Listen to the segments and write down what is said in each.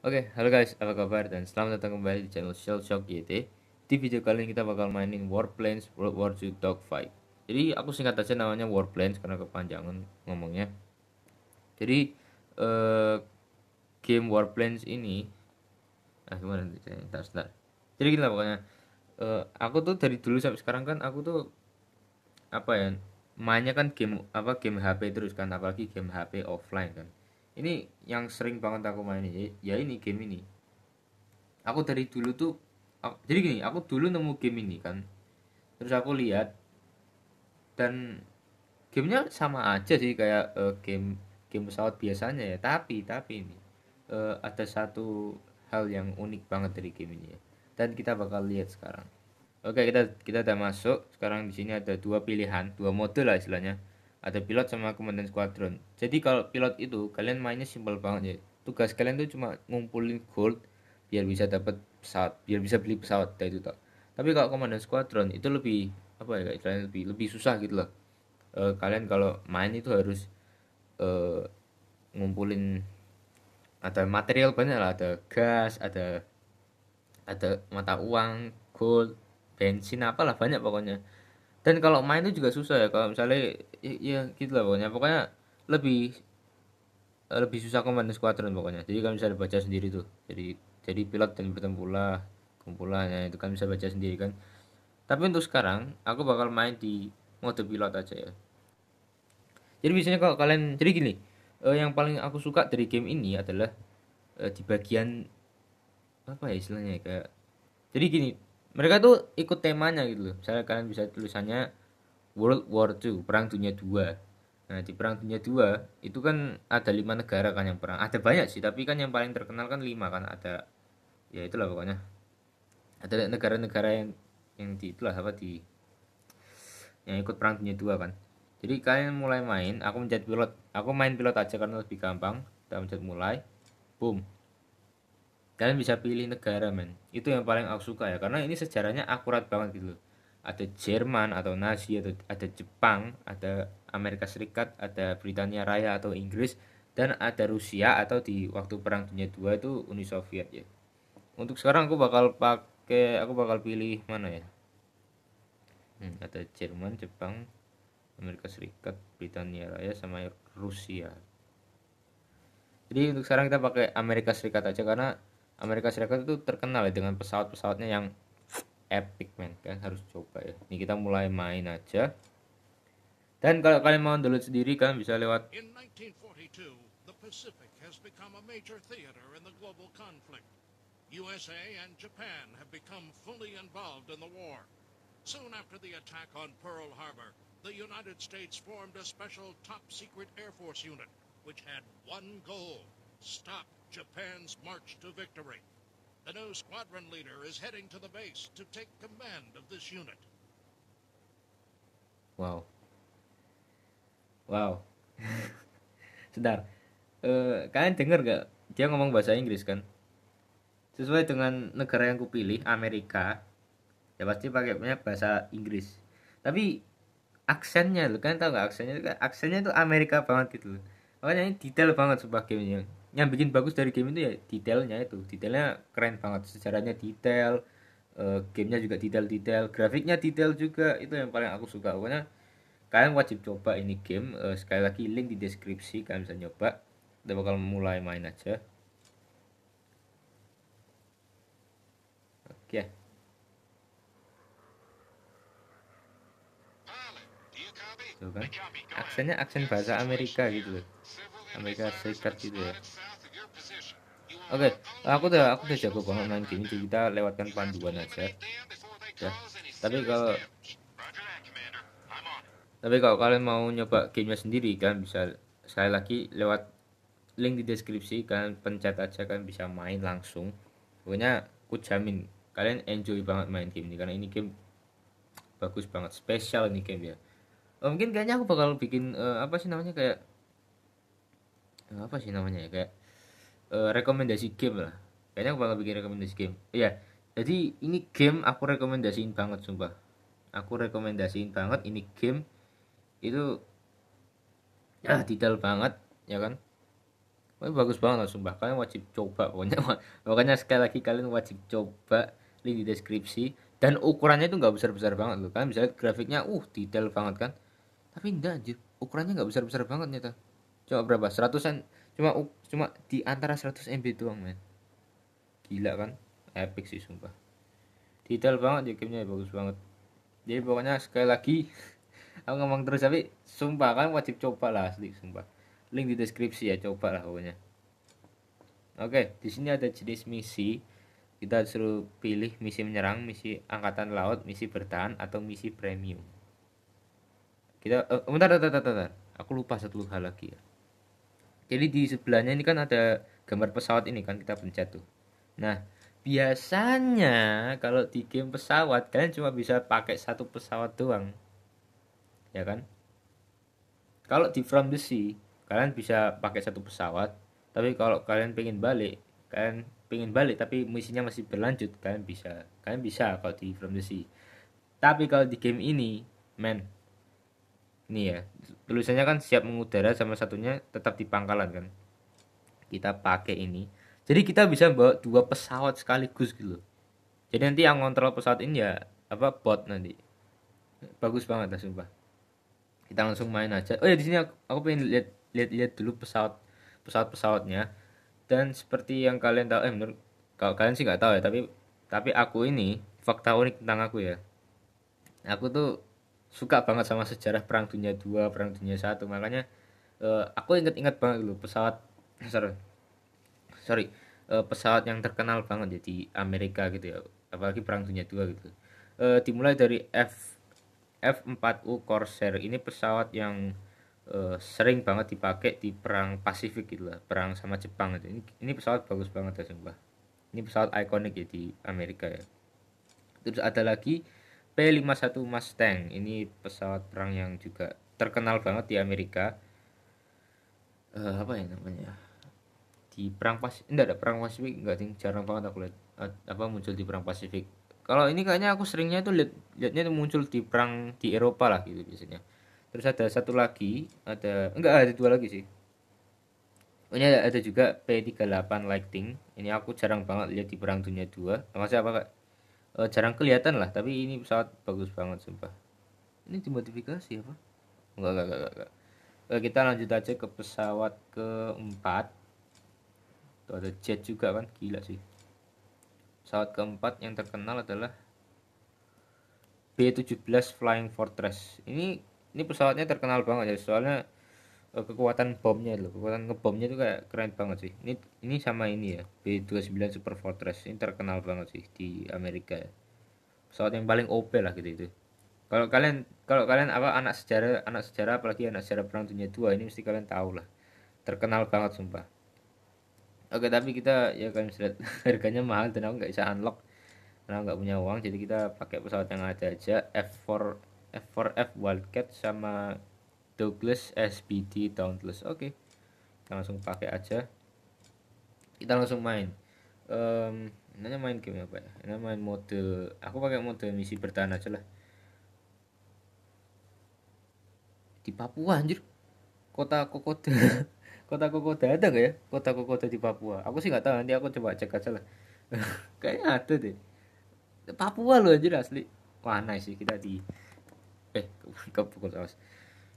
Oke, okay, halo guys, apa kabar dan selamat datang kembali di channel Shell Shock YT. Di video kali ini kita bakal mainin Warplanes World War II Dogfight. Jadi aku singkat aja namanya Warplanes karena kepanjangan ngomongnya. Jadi uh, game Warplanes ini, ah gimana nanti saya ntar, ntar. Jadi gini lah pokoknya, uh, aku tuh dari dulu sampai sekarang kan aku tuh apa ya mainnya kan game apa game HP terus kan apalagi game HP offline kan ini yang sering banget aku main mainin ya, ya ini game ini aku dari dulu tuh aku, jadi gini aku dulu nemu game ini kan terus aku lihat dan gamenya sama aja sih kayak uh, game game pesawat biasanya ya tapi tapi ini uh, ada satu hal yang unik banget dari game ini ya. dan kita bakal lihat sekarang oke kita kita udah masuk sekarang di sini ada dua pilihan dua mode lah istilahnya ada pilot sama komandan squadron jadi kalau pilot itu kalian mainnya simpel banget ya tugas kalian tuh cuma ngumpulin gold biar bisa dapat pesawat biar bisa beli pesawat kayak itu tak tapi kalau komandan squadron itu lebih apa ya Kalian lebih lebih susah gitu loh e, kalian kalau main itu harus e, ngumpulin ada material banyak lah ada gas ada ada mata uang gold bensin apalah banyak pokoknya dan kalau main itu juga susah ya kalau misalnya ya, ya gitu lah pokoknya pokoknya lebih eh, lebih susah komando squadron pokoknya jadi kan bisa baca sendiri tuh jadi jadi pilot dan bertempulah kumpulannya itu kan bisa baca sendiri kan tapi untuk sekarang aku bakal main di mode pilot aja ya jadi biasanya kalau kalian jadi gini eh, yang paling aku suka dari game ini adalah eh, di bagian apa ya istilahnya ya, kayak jadi gini mereka tuh ikut temanya gitu loh misalnya kalian bisa tulisannya World War II Perang Dunia II nah di Perang Dunia II itu kan ada lima negara kan yang perang ada banyak sih tapi kan yang paling terkenal kan lima kan ada ya itulah pokoknya ada negara-negara yang yang di itulah apa di yang ikut Perang Dunia II kan jadi kalian mulai main aku mencet pilot aku main pilot aja karena lebih gampang kita mencet mulai boom kalian bisa pilih negara men itu yang paling aku suka ya karena ini sejarahnya akurat banget gitu ada Jerman atau Nazi atau ada Jepang ada Amerika Serikat ada Britania Raya atau Inggris dan ada Rusia atau di waktu perang dunia II itu Uni Soviet ya untuk sekarang aku bakal pakai aku bakal pilih mana ya hmm, ada Jerman Jepang Amerika Serikat Britania Raya sama Rusia jadi untuk sekarang kita pakai Amerika Serikat aja karena Amerika Serikat itu terkenal ya dengan pesawat-pesawatnya yang epic men kan harus coba ya ini kita mulai main aja dan kalau kalian mau download sendiri kalian bisa lewat in 1942 the Pacific has become a major theater in the global conflict USA and Japan have become fully involved in the war soon after the attack on Pearl Harbor the United States formed a special top secret air force unit which had one goal stop Japan's march to victory. The new squadron leader is heading to the base to take command of this unit. Wow. Wow. Sedar. Uh, eh, kalian dengar gak? Dia ngomong bahasa Inggris kan? Sesuai dengan negara yang kupilih, Amerika, ya pasti pakai punya bahasa Inggris. Tapi aksennya lu kan tau gak aksennya? Aksennya tuh Amerika banget gitu loh. Makanya ini detail banget sebagai gamenya yang bikin bagus dari game itu ya detailnya itu detailnya keren banget sejarahnya detail uh, gamenya juga detail-detail grafiknya detail juga itu yang paling aku suka pokoknya kalian wajib coba ini game uh, sekali lagi link di deskripsi kalian bisa nyoba kita bakal mulai main aja oke okay. Tuh kan aksennya aksen bahasa Amerika gitu loh Amerika Serikat gitu ya oke okay, aku udah aku udah jago banget main game ini, kita lewatkan panduan aja ya tapi kalau tapi kalau kalian mau nyoba gamenya sendiri kan bisa saya lagi lewat link di deskripsi kalian pencet aja kan bisa main langsung pokoknya aku jamin kalian enjoy banget main game ini karena ini game bagus banget spesial ini game ya oh, mungkin kayaknya aku bakal bikin uh, apa sih namanya kayak Eh, apa sih namanya ya kayak uh, rekomendasi game lah kayaknya aku bakal bikin rekomendasi game iya yeah, jadi ini game aku rekomendasiin banget sumpah aku rekomendasiin banget ini game itu ah detail banget ya kan Wah, bagus banget lah sumpah kalian wajib coba pokoknya makanya sekali lagi kalian wajib coba link di deskripsi dan ukurannya itu nggak besar besar banget loh kan misalnya grafiknya uh detail banget kan tapi enggak anjir ukurannya nggak besar besar banget nyata coba berapa seratusan cuma cuma di antara 100 MB doang men gila kan epic sih sumpah detail banget ya gamenya bagus banget jadi pokoknya sekali lagi aku ngomong terus tapi sumpah kan wajib coba lah asli sumpah link di deskripsi ya coba lah pokoknya oke di sini ada jenis misi kita suruh pilih misi menyerang misi angkatan laut misi bertahan atau misi premium kita uh, bentar, bentar, bentar, bentar aku lupa satu hal lagi ya jadi di sebelahnya ini kan ada gambar pesawat ini kan kita pencet tuh nah biasanya kalau di game pesawat kalian cuma bisa pakai satu pesawat doang ya kan kalau di From the Sea kalian bisa pakai satu pesawat tapi kalau kalian pengen balik kalian pengen balik tapi misinya masih berlanjut kalian bisa kalian bisa kalau di From the Sea tapi kalau di game ini men ini ya tulisannya kan siap mengudara sama satunya tetap di pangkalan kan kita pakai ini jadi kita bisa bawa dua pesawat sekaligus gitu jadi nanti yang kontrol pesawat ini ya apa bot nanti bagus banget lah sumpah kita langsung main aja oh ya di sini aku, aku pengen lihat lihat lihat dulu pesawat pesawat pesawatnya dan seperti yang kalian tahu eh menurut kalau kalian sih nggak tahu ya tapi tapi aku ini fakta unik tentang aku ya aku tuh suka banget sama sejarah perang dunia 2 perang dunia 1 makanya uh, aku inget-inget banget dulu pesawat sorry sorry uh, pesawat yang terkenal banget ya di Amerika gitu ya apalagi perang dunia 2 gitu uh, dimulai dari F F4U Corsair ini pesawat yang uh, sering banget dipakai di perang Pasifik gitu lah perang sama Jepang gitu. ini ini pesawat bagus banget ya sumpah ini pesawat ikonik ya di Amerika ya terus ada lagi P-51 Mustang. Ini pesawat perang yang juga terkenal banget di Amerika. Uh, apa ya namanya? Di perang pas, enggak ada perang Pasifik, enggak ting jarang banget aku lihat uh, apa muncul di perang Pasifik. Kalau ini kayaknya aku seringnya itu lihat lihatnya itu muncul di perang di Eropa lah gitu biasanya. Terus ada satu lagi, ada enggak ada dua lagi sih. Oh, ini ada, ada juga P38 Lightning. Ini aku jarang banget lihat di perang dunia 2. Masih apa Kak? uh, jarang kelihatan lah tapi ini pesawat bagus banget sumpah ini dimodifikasi apa enggak enggak enggak, enggak. Uh, kita lanjut aja ke pesawat keempat tuh ada jet juga kan gila sih pesawat keempat yang terkenal adalah B-17 Flying Fortress ini ini pesawatnya terkenal banget ya soalnya uh, kekuatan bomnya loh kekuatan ngebomnya itu kayak keren banget sih ini ini sama ini ya B29 Super Fortress ini terkenal banget sih di Amerika ya. pesawat yang paling OP lah gitu itu kalau kalian kalau kalian apa anak sejarah anak sejarah apalagi anak sejarah perang dunia dua ini mesti kalian tahu lah terkenal banget sumpah oke tapi kita ya kalian bisa lihat harganya mahal dan aku nggak bisa unlock karena nggak punya uang jadi kita pakai pesawat yang ada aja F4 F4F Wildcat sama Douglas SBD Dauntless oke okay. kita langsung pakai aja kita langsung main um, nanya main game apa ya ini main mode aku pakai mode misi bertahan aja lah di Papua anjir kota Kokoda kota Kokoda ada gak ya kota Kokoda di Papua aku sih nggak tahu nanti aku coba cek aja lah kayaknya ada deh Papua loh anjir asli wah nice sih kita di eh kepukul awas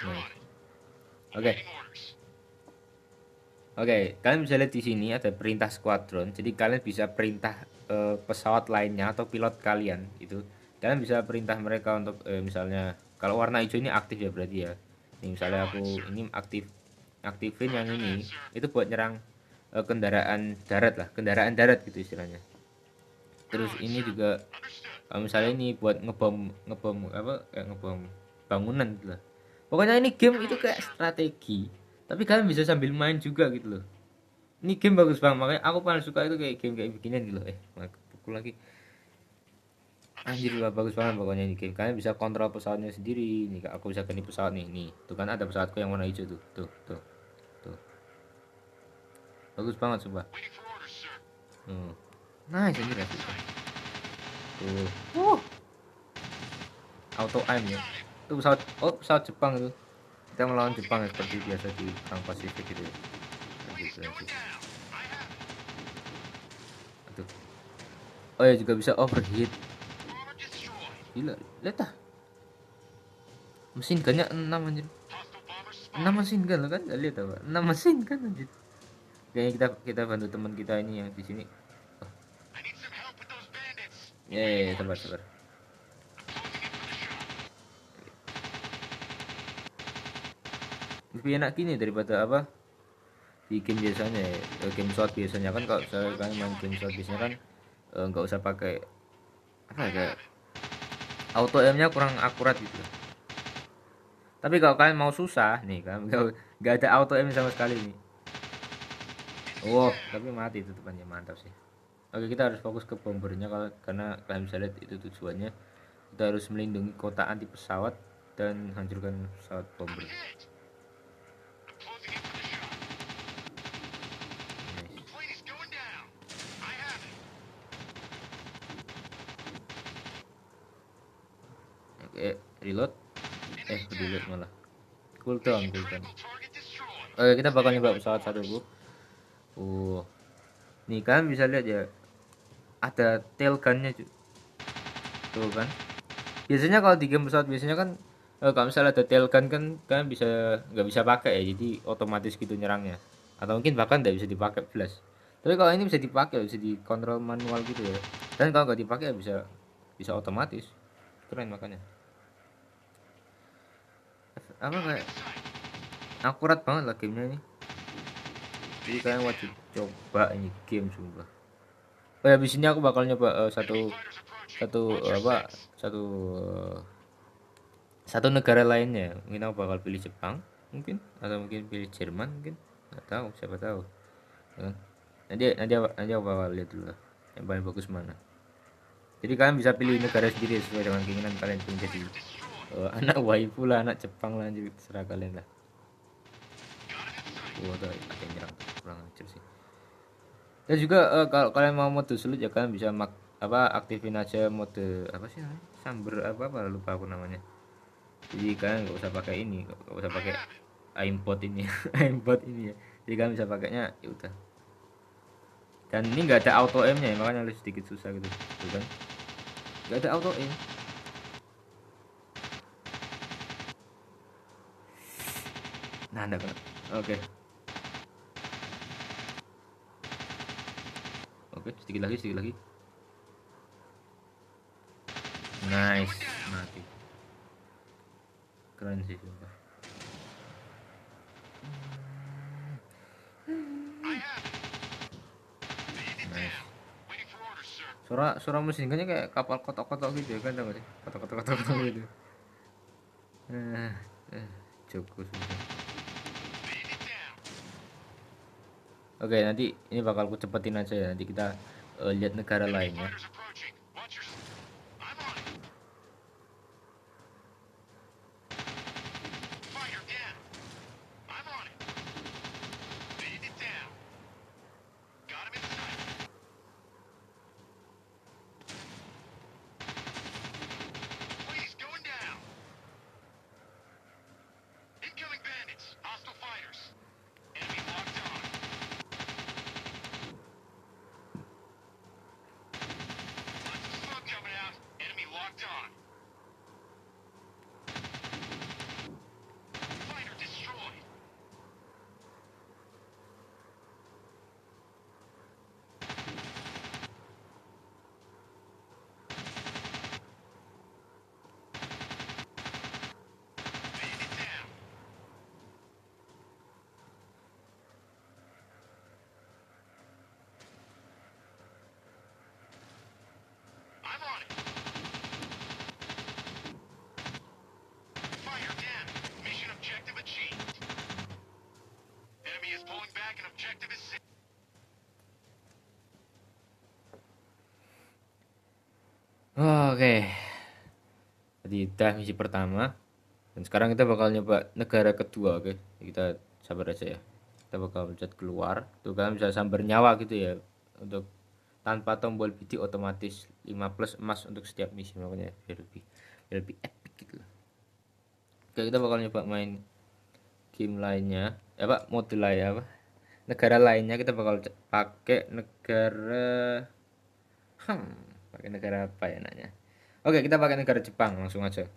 Hmm. Oke. Okay. Oke, okay, kalian bisa lihat di sini ada perintah squadron. Jadi kalian bisa perintah uh, pesawat lainnya atau pilot kalian itu. Kalian bisa perintah mereka untuk uh, misalnya kalau warna hijau ini aktif ya berarti ya. Ini misalnya aku ini aktif aktifin yang ini itu buat nyerang uh, kendaraan darat lah, kendaraan darat gitu istilahnya. Terus ini juga misalnya ini buat ngebom ngebom apa Eh, ngebom bangunan gitu loh pokoknya ini game itu kayak strategi tapi kalian bisa sambil main juga gitu loh ini game bagus banget makanya aku paling suka itu kayak game kayak beginian gitu loh eh pukul lagi anjir lah bagus banget pokoknya ini game kalian bisa kontrol pesawatnya sendiri nih aku bisa ganti pesawat nih nih tuh kan ada pesawatku yang warna hijau tuh tuh tuh tuh bagus banget coba. nah hmm. nice anjir tuh auto aim ya itu pesawat oh pesawat Jepang itu kita melawan Jepang ya seperti biasa di Perang Pasifik gitu ya gitu, Aduh. oh ya juga bisa overheat gila lihat ah mesin gannya 6 anjir 6 mesin gun kan, kan? lihat apa 6 mesin kan anjir kayaknya kita kita bantu teman kita ini yang di sini oh. ya yeah, yeah, sabar sabar lebih enak gini daripada apa di game biasanya ya. game shot biasanya kan kalau saya kalian main game shot biasanya kan eh, nggak uh, usah pakai apa ya kayak auto aim nya kurang akurat gitu tapi kalau kalian mau susah nih kan nggak ada auto aim sama sekali nih wow tapi mati itu depannya mantap sih oke kita harus fokus ke bombernya kalau karena kalian bisa lihat itu tujuannya kita harus melindungi kota anti pesawat dan hancurkan pesawat bomber reload eh reload malah cooldown cooldown oke kita bakal nyoba pesawat satu bu uh nih kan bisa lihat ya ada tail gunnya tuh kan biasanya kalau di game pesawat biasanya kan eh, kalau misalnya ada tail gun kan kan bisa nggak bisa pakai ya jadi otomatis gitu nyerangnya atau mungkin bahkan nggak bisa dipakai flash tapi kalau ini bisa dipakai ya, bisa dikontrol manual gitu ya dan kalau nggak dipakai ya, bisa bisa otomatis keren makanya apa kayak akurat banget lah gamenya ini jadi kalian wajib coba ini game sumpah oh, habis ini aku bakal nyoba uh, satu satu uh, apa satu uh, satu negara lainnya mungkin aku bakal pilih Jepang mungkin atau mungkin pilih Jerman mungkin nggak tahu siapa tahu ya kan? nanti nanti nanti aku bakal lihat dulu lah yang paling bagus mana jadi kalian bisa pilih negara sendiri sesuai dengan keinginan kalian ingin jadi uh, anak waifu lah anak Jepang lah anjir kalian lah wah tuh ada yang nyerang kurang ajar sih dan juga uh, kalau kalian mau mode sulit ya kalian bisa mak apa aktifin aja mode apa sih namanya samber apa apa lupa aku namanya jadi kalian nggak usah pakai ini nggak usah pakai import ini import ini ya jadi kalian bisa pakainya ya udah dan ini nggak ada auto aim nya makanya harus sedikit susah gitu, gitu kan nggak ada auto aim Nah, ada Oke. Oke, sedikit lagi, sedikit lagi. Nice, mati. Keren sih sumpah. Suara suara mesin kayaknya kayak kapal kotak-kotak gitu ya kan Kotak-kotak kotak gitu. Eh, eh, cukup Oke, nanti ini bakal aku cepetin aja ya. Nanti kita uh, lihat negara lainnya. Oke. tadi dah misi pertama. Dan sekarang kita bakal nyoba negara kedua, oke. Okay? Kita sabar aja ya. Kita bakal pencet keluar. Tuh kalian bisa sambar nyawa gitu ya untuk tanpa tombol bidik otomatis 5 plus emas untuk setiap misi makanya biar lebih biar lebih epic gitu. Oke, kita bakal nyoba main game lainnya. Ya, eh, Pak, mode lain apa? Negara lainnya kita bakal pakai negara hmm, pakai negara apa ya nanya? Oke, kita pakai negara Jepang langsung aja.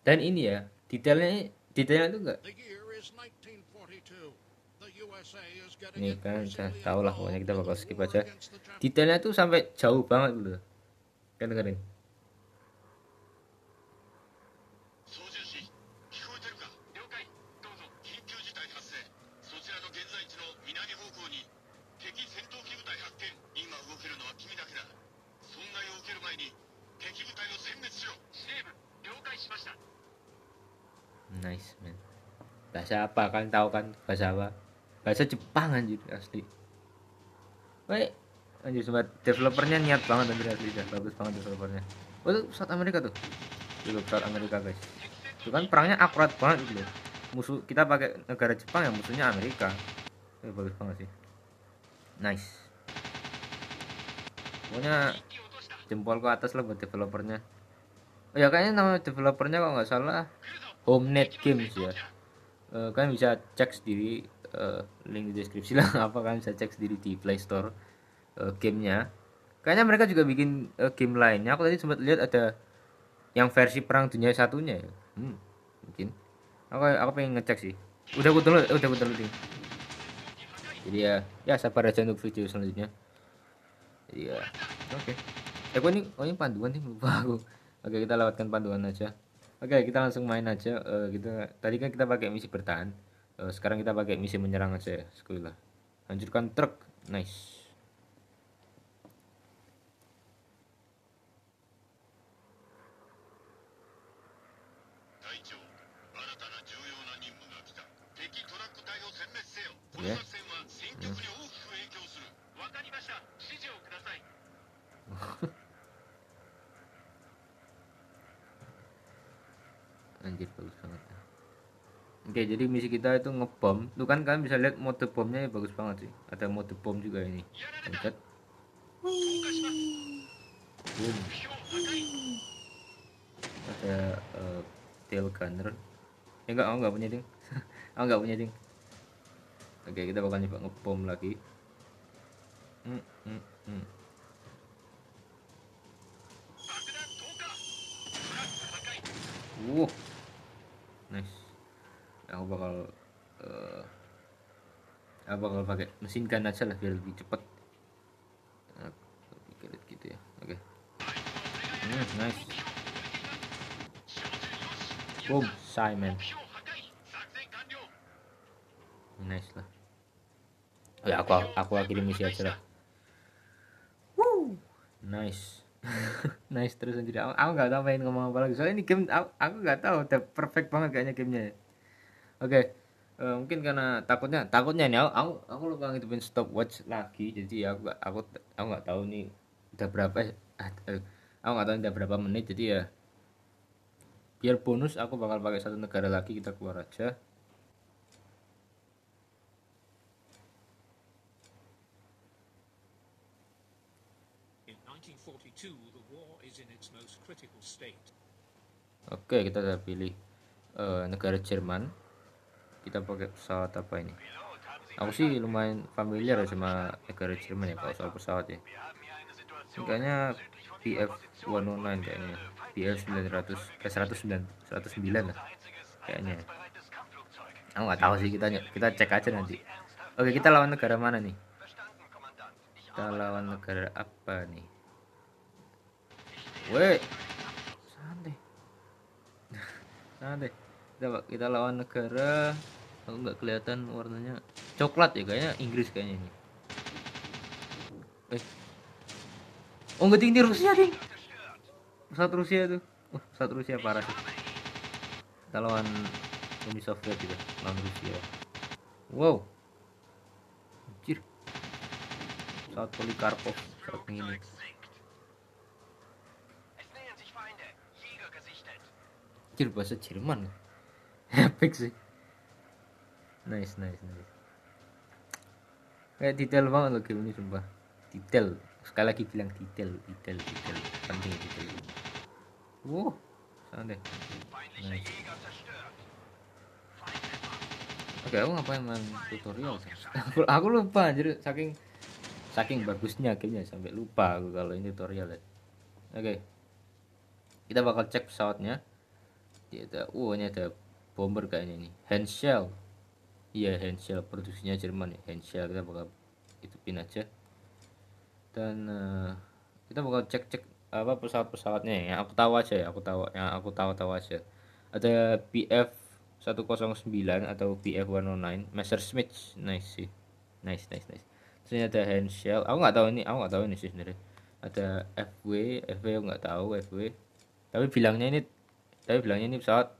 Dan ini ya, detailnya detailnya itu enggak ini kan udah tau lah pokoknya kita bakal skip aja detailnya tuh sampai jauh banget loh kan dengerin bahasa apa kan tahu kan bahasa apa bahasa Jepang anjir asli baik anjir sobat developernya niat banget anjir asli dah bagus banget developernya oh itu saat Amerika tuh saat Amerika guys itu kan perangnya akurat banget gitu loh musuh kita pakai negara Jepang ya musuhnya Amerika itu eh, bagus banget sih nice pokoknya jempol ke atas lah buat developernya oh, ya kayaknya nama developernya kok nggak salah Homenet Games ya uh, kalian bisa cek sendiri uh, link di deskripsi lah apa kalian bisa cek sendiri di Play Store uh, gamenya kayaknya mereka juga bikin uh, game lainnya aku tadi sempat lihat ada yang versi perang dunia satunya ya hmm, mungkin aku aku pengen ngecek sih udah aku download udah aku download jadi ya ya sabar aja untuk video selanjutnya iya oke okay. eh ini oh ini panduan nih lupa aku oke okay, kita lewatkan panduan aja Oke, okay, kita langsung main aja. Uh, kita tadi kan kita pakai misi bertahan. Uh, sekarang kita pakai misi menyerang aja ya. Sekolah. Hancurkan truk. Nice. Yeah. anjir bagus banget oke jadi misi kita itu ngebom tuh kan kalian bisa lihat mode bomnya ya bagus banget sih ada mode bom juga ini lihat boom ada uh, tail gunner ya enggak oh enggak punya ding oh enggak punya ding oke kita bakal nyoba ngebom lagi hmm, hmm, hmm. Wow nice aku bakal uh, aku bakal pakai mesin gun aja lah biar lebih cepet, lebih kredit gitu ya oke okay. hmm, nice boom Simon nice lah ya aku aku akhirnya misi aja lah Woo! nice nice terus anjir aku, aku gak tau main ngomong apa lagi soalnya ini game aku, aku gak tau udah perfect banget kayaknya gamenya ya oke okay. uh, eh, mungkin karena takutnya takutnya nih aku aku, aku lupa ngitungin stopwatch lagi jadi ya aku aku aku gak tau nih udah berapa eh, eh, aku gak tau udah berapa menit jadi ya biar bonus aku bakal pakai satu negara lagi kita keluar aja Oke, kita sudah pilih uh, negara Jerman. Kita pakai pesawat apa ini? Aku sih lumayan familiar ya sama negara Jerman ya kalau soal pesawat ya. Ini kayaknya BF 109 kayaknya. pf 900 eh 109 109 lah kayaknya. Aku nggak tahu sih kita kita cek aja nanti. Oke, kita lawan negara mana nih? Kita lawan negara apa nih? Wait sana ah, deh kita kita lawan negara kalau nggak kelihatan warnanya coklat ya kayaknya Inggris kayaknya ini eh oh nggak tinggi Rusia ding pesawat Rusia tuh oh, uh pesawat Rusia parah sih kita lawan Uni Soviet juga lawan Rusia wow anjir pesawat Polikarpov satu ini Anjir bahasa Jerman ya? Epic sih Nice nice nice Kayak detail banget loh game ini sumpah Detail Sekali lagi bilang detail Detail detail Penting detail Wow Sana deh nice. Oke aku ngapain main tutorial sih aku, aku lupa anjir saking Saking bagusnya kayaknya sampai lupa aku kalau ini tutorial ya Oke Kita bakal cek pesawatnya dia ada oh ini ada bomber kayaknya nih handshell iya handshell produksinya Jerman ya handshell kita bakal hidupin aja dan uh, kita bakal cek cek apa pesawat-pesawatnya ya aku tahu aja ya aku tahu yang aku tahu tahu aja ada BF 109 atau BF 109 Messerschmitt nice sih nice nice nice terus ini ada handshell aku nggak tahu ini aku nggak tahu ini sih sebenarnya ada FW FW aku nggak tahu FW tapi bilangnya ini tapi bilangnya ini pesawat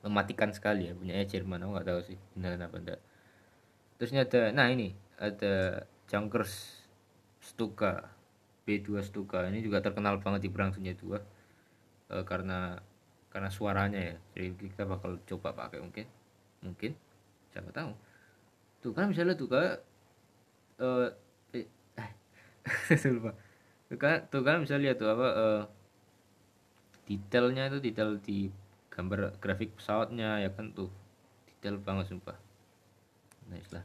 mematikan sekali ya punya Jerman aku nggak tahu sih benar apa enggak terusnya ada nah ini ada Junkers Stuka B2 Stuka ini juga terkenal banget di Perang Dunia 2 e, karena karena suaranya ya jadi kita bakal coba pakai mungkin mungkin siapa tahu tuh kan misalnya tuh kan e, eh, eh, lupa tuh kan tuh kan misalnya tuh apa eh, detailnya itu detail di gambar grafik pesawatnya ya kan tuh detail banget sumpah nice lah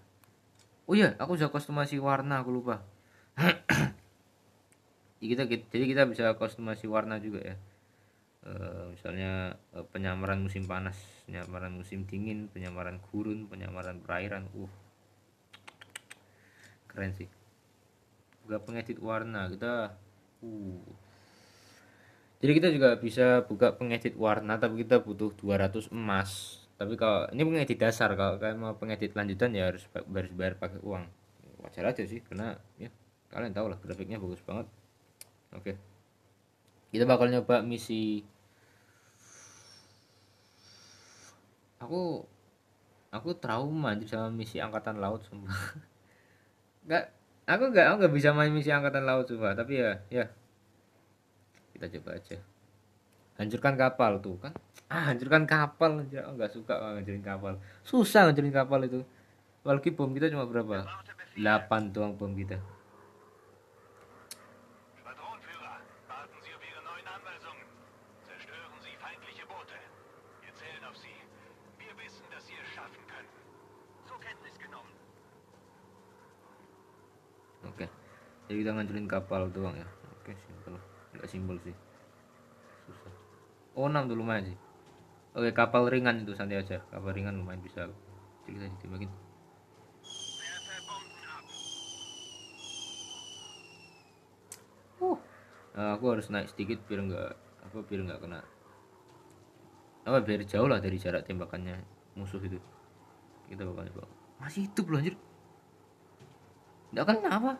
oh iya aku bisa kostumasi warna aku lupa kita, kita jadi kita bisa kostumasi warna juga ya e, misalnya eh, penyamaran musim panas, penyamaran musim dingin, penyamaran gurun, penyamaran perairan. Uh. Keren sih. Gak pengedit warna kita. Uh jadi kita juga bisa buka pengedit warna tapi kita butuh 200 emas tapi kalau ini pengedit dasar kalau kalian mau pengedit lanjutan ya harus harus bayar pakai uang wajar aja sih karena ya kalian tahu lah grafiknya bagus banget oke kita bakal nyoba misi aku aku trauma anjir sama misi angkatan laut semua nggak aku nggak aku nggak bisa main misi angkatan laut semua tapi ya ya kita coba aja hancurkan kapal tuh kan ah hancurkan kapal aja ya, oh, nggak suka oh, hancurin kapal susah hancurin kapal itu walaupun bom kita cuma berapa 8 doang bom kita Oke, jadi kita ngancurin kapal doang ya gak simbol sih susah oh 6 tuh lumayan sih oke kapal ringan itu santai aja kapal ringan lumayan bisa jadi kita ditembakin uh nah, eh, aku harus naik sedikit biar enggak apa biar enggak kena apa biar jauh lah dari jarak tembakannya musuh itu kita bakal coba masih hidup loh anjir kena apa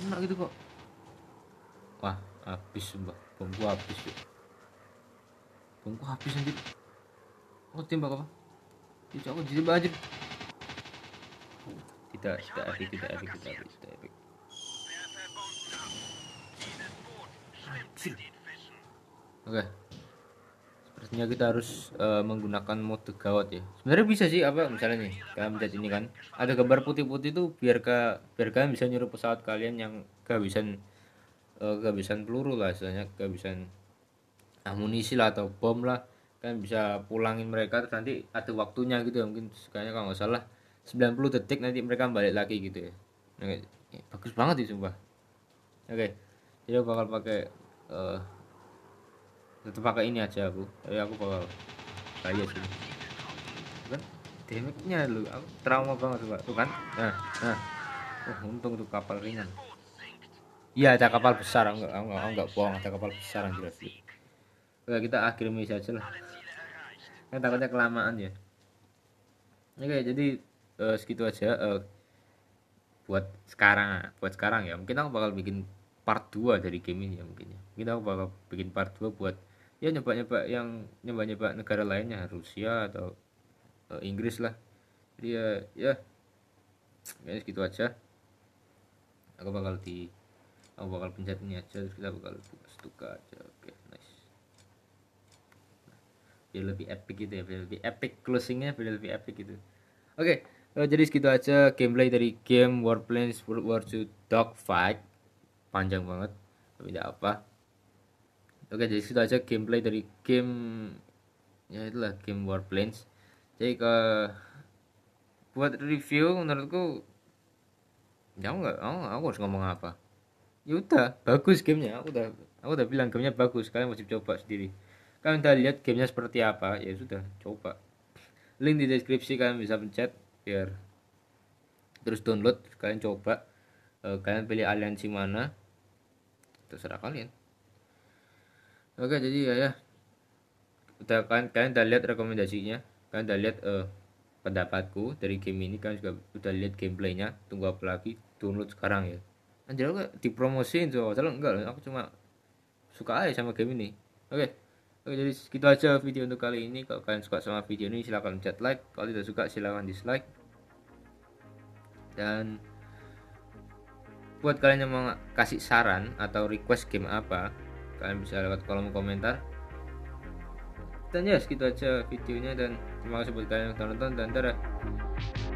kena gitu kok wah habis mbak bom habis yuk bom gua habis anjir oh tembak apa cuci aku jadi anjir tidak tidak efek tidak efek tidak efek tidak efek oke okay sebenarnya kita harus uh, menggunakan mode gawat ya sebenarnya bisa sih apa misalnya nih kalian lihat ini kan ada gambar putih-putih itu biar ke biar kalian bisa nyuruh pesawat kalian yang kehabisan uh, kehabisan peluru lah misalnya kehabisan amunisi lah atau bom lah kan bisa pulangin mereka terus nanti ada waktunya gitu ya mungkin kayaknya kalau nggak salah 90 detik nanti mereka balik lagi gitu ya Oke. bagus banget sih sumpah oke jadi bakal pakai uh, tetap pakai ini aja aku tapi aku bawa bayar sih kan damage-nya lu aku trauma banget coba tuh kan nah nah oh, untung tuh kapal ringan iya ada kapal besar enggak enggak enggak, enggak bohong ada kapal besar yang jelas sih kita akhir misi aja lah kan takutnya kelamaan ya oke jadi uh, segitu aja uh, buat sekarang buat sekarang ya mungkin aku bakal bikin part 2 dari game ini ya mungkin ya mungkin aku bakal bikin part 2 buat ya nyoba-nyoba yang nyoba-nyoba negara lainnya Rusia atau uh, Inggris lah dia ya ya kayaknya segitu aja aku bakal di aku bakal pencet ini aja terus kita bakal buka stuka aja oke nice biar lebih epic gitu ya biar lebih epic closingnya biar lebih epic gitu oke okay, eh, jadi segitu aja gameplay dari game Warplanes World War 2 Dogfight panjang banget tapi tidak apa Oke, jadi sudah aja gameplay dari game ya itulah game Warplanes. Jadi ke buat review menurutku ya nggak aku, aku harus ngomong apa ya udah bagus gamenya aku udah aku udah bilang gamenya bagus kalian wajib coba sendiri kalian udah lihat gamenya seperti apa ya sudah coba link di deskripsi kalian bisa pencet biar terus download kalian coba eh, kalian pilih aliansi mana terserah kalian oke jadi ya ya udah kan kalian udah lihat rekomendasinya kalian udah lihat uh, pendapatku dari game ini kalian juga udah lihat gameplaynya tunggu apa lagi download sekarang ya anjir aku dipromosin tuh padahal enggak loh aku cuma suka aja sama game ini oke oke jadi segitu aja video untuk kali ini kalau kalian suka sama video ini silahkan chat like kalau tidak suka silahkan dislike dan buat kalian yang mau kasih saran atau request game apa kalian bisa lewat kolom komentar dan ya segitu aja videonya dan terima kasih buat kalian yang sudah nonton dan dadah